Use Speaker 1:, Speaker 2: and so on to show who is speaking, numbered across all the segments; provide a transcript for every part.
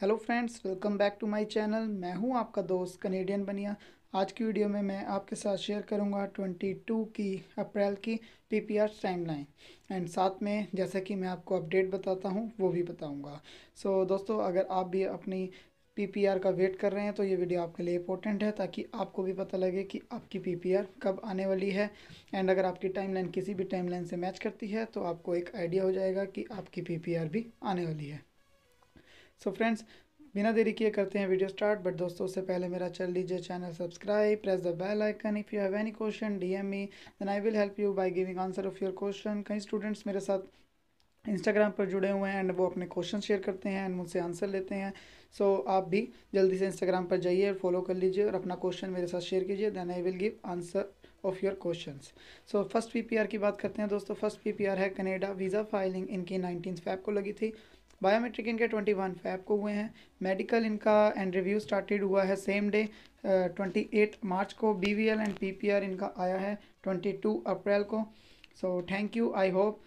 Speaker 1: hello friends welcome back to my channel मैं हूं आपका दोस्त कनेडियन बनिया आज की वीडियो में मैं आपके साथ शेयर करूंगा 22 की अप्रैल की पीपीआर टाइमलाइन एंड साथ में जैसा कि मैं आपको अपडेट बताता हूं वो भी बताऊंगा सो so, दोस्तों अगर आप भी अपनी पीपीआर का वेट कर रहे हैं तो ये वीडियो आपके लिए इंपॉर्टेंट है ताकि आपको भी पता लगे कि आपकी पीपीआर कब आने वाली है एंड अगर आपकी टाइमलाइन किसी भी टाइमलाइन से मैच करती है तो आपको एक आइडिया हो जाएगा कि आपकी पीपीआर भी आने वाली है सो फ्रेंड्स बिना देरी किए करते हैं वीडियो स्टार्ट बट दोस्तों उससे पहले मेरा चल लीजिए channel subscribe press the bell icon if you have any question D M me then I will help you by giving answer of your question कई स्टूडेंट्स मेरे साथ इंस्टाग्राम पर जुड़े हुए हैं एंड वो अपने क्वेश्चन शेयर करते हैं एंड मुझसे आंसर लेते हैं सो so, आप भी जल्दी से इंस्टाग्राम पर जाइए और फॉलो कर लीजिए और अपना क्वेश्चन मेरे साथ शेयर कीजिए then I will give answer of your question so first R की बात करते हैं दोस्तों फर्स्ट आर है कनेडा वीज़ा फाइलिंग इनकी नाइनटीन फैब को लगी थी बायोमेट्रिक इनके ट्वेंटी वन फैब को हुए हैं मेडिकल इनका एंड रिव्यू स्टार्टेड हुआ है same day twenty eight March को B V L and P P R इनका आया है ट्वेंटी टू अप्रैल को so thank you I hope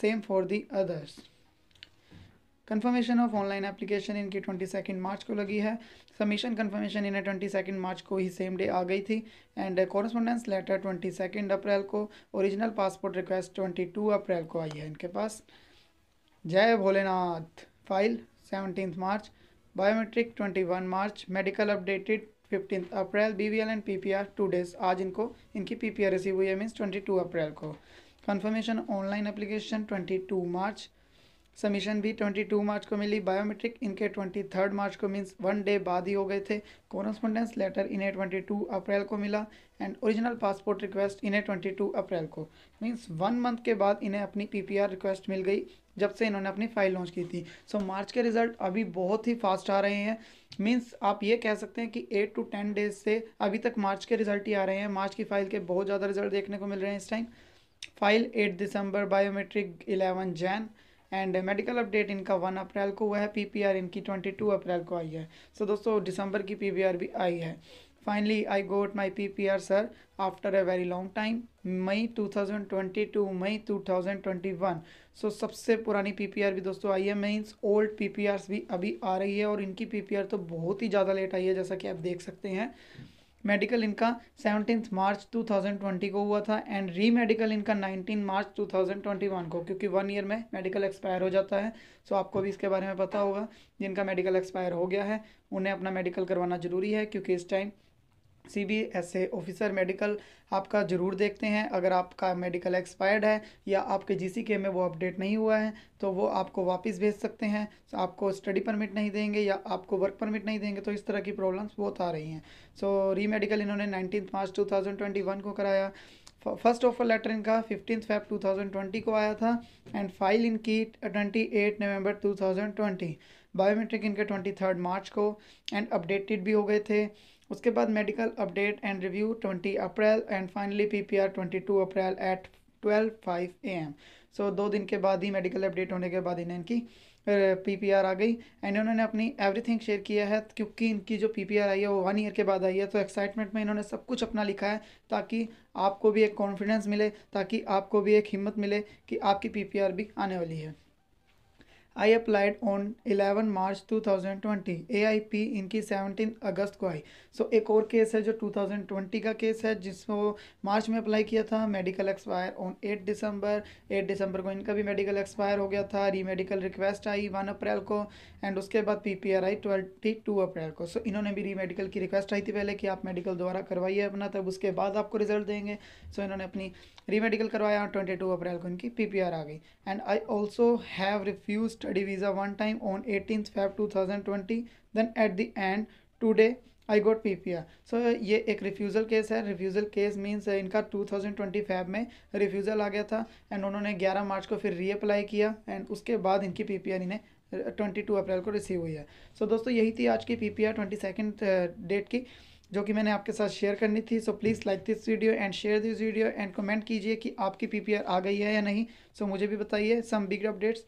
Speaker 1: same for the others confirmation of online application इनकी twenty second March को लगी है submission confirmation इन्हें ट्वेंटी सेकेंड मार्च को ही सेम डे आ गई थी and correspondence letter twenty second April को original passport request twenty two April को आई है इनके पास जय Bholenath file seventeen March biometric twenty one March medical updated fifteen April B V L and P P R two days आज इनको इनकी पी पी आर रिसीव हुई है मीन्स ट्वेंटी टू अप्रैल को confirmation online application twenty two March submission भी 22 मार्च को मिली biometric इनके 23 मार्च को मीन्स वन डे बाद ही हो गए थे कॉरस्पोंडेंस लेटर इन्हें 22 अप्रैल को मिला एंड ओरिजिनल पासपोर्ट रिक्वेस्ट इन्हें 22 अप्रैल को मीन्स वन मंथ के बाद इन्हें अपनी पीपीआर रिक्वेस्ट मिल गई जब से इन्होंने अपनी फाइल लॉन्च की थी सो so, मार्च के रिजल्ट अभी बहुत ही फास्ट आ रहे हैं मीन्स आप ये कह सकते हैं कि एट टू टेन डेज से अभी तक मार्च के रिजल्ट ही आ रहे हैं मार्च की फाइल के बहुत ज़्यादा रिजल्ट देखने को मिल रहे हैं इस time file eight December biometric eleven Jan and medical update इनका वन अप्रैल को हुआ है पीपीआर इनकी ट्वेंटी टू अप्रैल को आई है सो so, दोस्तों दिसंबर की पीपीआर भी आई है finally I got my P P R sir after a very long time May 2022 May 2021 so so, सबसे पुरानी पी पी आर भी दोस्तों आई है means old P P R भी अभी आ रही है और इनकी पी पी आर तो बहुत ही ज़्यादा लेट आई है जैसा कि आप देख सकते हैं मेडिकल इनका सेवनटीन मार्च 2020 को हुआ था एंड री मेडिकल इनका 19 मार्च 2021 को क्योंकि वन ईयर में मेडिकल एक्सपायर हो जाता है सो so आपको भी इसके बारे में पता होगा जिनका मेडिकल एक्सपायर हो गया है उन्हें अपना मेडिकल करवाना ज़रूरी है क्योंकि इस time C B S officer medical आपका ज़रूर देखते हैं अगर आपका मेडिकल एक्सपायर्ड है या आपके जी के में वो अपडेट नहीं हुआ है तो वो आपको वापस भेज सकते हैं तो आपको स्टडी परमिट नहीं देंगे या आपको वर्क परमिट नहीं देंगे तो इस तरह की प्रॉब्लम्स बहुत आ रही हैं सो री मेडिकल इन्होंने nineteen March two thousand twenty one को कराया फर्स्ट ऑफर लेटर इनका fifteen Feb two thousand twenty को आया था एंड फाइल इनकी twenty eight November two thousand twenty biometric इनके ट्वेंटी थर्ड मार्च को एंड अपडेटेड भी हो गए थे उसके बाद medical update and review twenty April and finally P P R twenty two April at twelve five A M so दो दिन के बाद ही मेडिकल अपडेट होने के बाद इन्हें इनकी पी पी आर आ गई एंड इन्होंने अपनी एवरीथिंग शेयर किया है क्योंकि इनकी जो पी पी आर आई है वो वन ईयर के बाद आई है तो एक्साइटमेंट में इन्होंने सब कुछ अपना लिखा है ताकि आपको भी एक कॉन्फिडेंस मिले ताकि आपको भी एक हिम्मत मिले कि आपकी पी पी आर भी आने वाली है I applied on eleven March two thousand twenty A I P इनकी सेवनटीन अगस्त को आई सो so, एक और केस है जो टू थाउजेंड ट्वेंटी का केस है जिसको मार्च में अप्लाई किया था medical expire on eight December eight December को इनका भी मेडिकल एक्सपायर हो गया था री मेडिकल रिक्वेस्ट आई वन अप्रैल को एंड उसके बाद पी पी आर आई ट्वेंटी टू अप्रैल को सो so, इन्होंने भी री मेडिकल की रिक्वेस्ट आई थी पहले कि आप मेडिकल द्वारा करवाइए अपना तब उसके बाद आपको रिजल्ट देंगे सो so, इन्होंने अपनी री मेडिकल करवाया ट्वेंटी टू अप्रैल को इनकी पी पी आर आ गई and I also have refuse study visa one time on 18th Feb 2020 then at the end today I got P P R so ये एक रिफ्यूज़ल केस है refusal case means इनका twenty five में refusal आ गया था and उन्होंने ग्यारह मार्च को फिर रीअप्लाई किया एंड उसके बाद इनकी पी पी आर इन्हें ट्वेंटी टू अप्रैल को रिसीव हुई है सो so, दोस्तों यही थी आज की P P R twenty second date की जो कि मैंने आपके साथ शेयर करनी थी so please like this video and share this video and comment कीजिए कि आपकी पी पी आर आ गई है या नहीं सो so, मुझे भी बताइए सम बिग अपडेट्स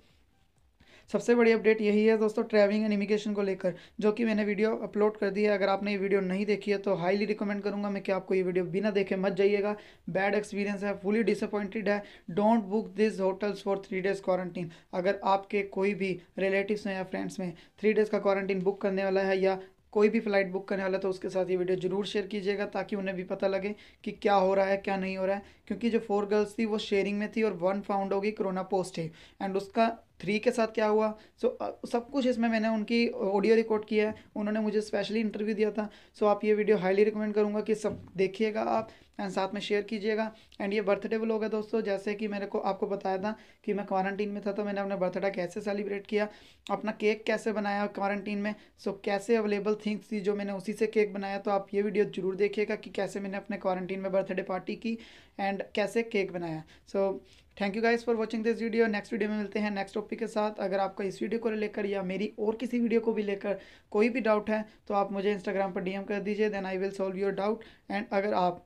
Speaker 1: सबसे बड़ी अपडेट यही है दोस्तों ट्रैवलिंग एंड इमिग्रेशन को लेकर जो कि मैंने वीडियो अपलोड कर दी है अगर आपने ये वीडियो नहीं देखी है तो हाईली रिकमेंड करूँगा मैं कि आपको ये वीडियो बिना देखे मत जाइएगा बैड एक्सपीरियंस है फुली डिसअपॉइंटेड है don't book this hotels for three days quarantine अगर आपके कोई भी रिलेटिव्स हैं या फ्रेंड्स में थ्री डेज़ का क्वारंटीन बुक करने वाला है या कोई भी फ़्लाइट बुक करने वाला है तो उसके साथ ये वीडियो ज़रूर शेयर कीजिएगा ताकि उन्हें भी पता लगे कि क्या हो रहा है क्या नहीं हो रहा है क्योंकि जो फोर गर्ल्स थी वो शेयरिंग में थी और वन फाउंड होगी कोरोना पॉजिटिव एंड उसका थ्री के साथ क्या हुआ सो so, सब कुछ इसमें मैंने उनकी ऑडियो रिकॉर्ड किया है उन्होंने मुझे स्पेशली इंटरव्यू दिया था सो so, आप ये वीडियो हाईली रिकमेंड करूँगा कि सब देखिएगा आप एंड साथ में शेयर कीजिएगा एंड ये बर्थडे लोग है दोस्तों जैसे कि मेरे को आपको बताया था कि मैं क्वारंटीन में था तो मैंने अपना बर्थडे कैसे सेलिब्रेट किया अपना केक कैसे बनाया क्वारंटीन में सो so, कैसे अवेलेबल थिंग्स थी जो मैंने उसी से केक बनाया तो आप ये वीडियो जरूर देखिएगा कि कैसे मैंने अपने क्वारंटीन में बर्थडे पार्टी की एंड कैसे केक बनाया so so, thank you guys for watching this video next video में मिलते हैं नेक्स्ट टॉपिक के साथ अगर आपका इस वीडियो को लेकर या मेरी और किसी वीडियो को भी लेकर कोई भी डाउट है तो आप मुझे इंस्टाग्राम पर डीएम कर दीजिए then I will solve your doubt and अगर आप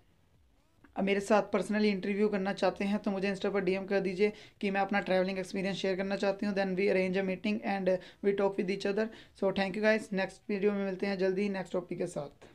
Speaker 1: मेरे साथ पर्सनली इंटरव्यू करना चाहते हैं तो मुझे इंस्टा पर डीएम कर दीजिए कि मैं अपना ट्रैवलिंग एक्सपीरियंस शेयर करना चाहती हूँ then we arrange a meeting and we talk with each other so thank you guys next video में मिलते हैं जल्दी नेक्स्ट टॉपिक के साथ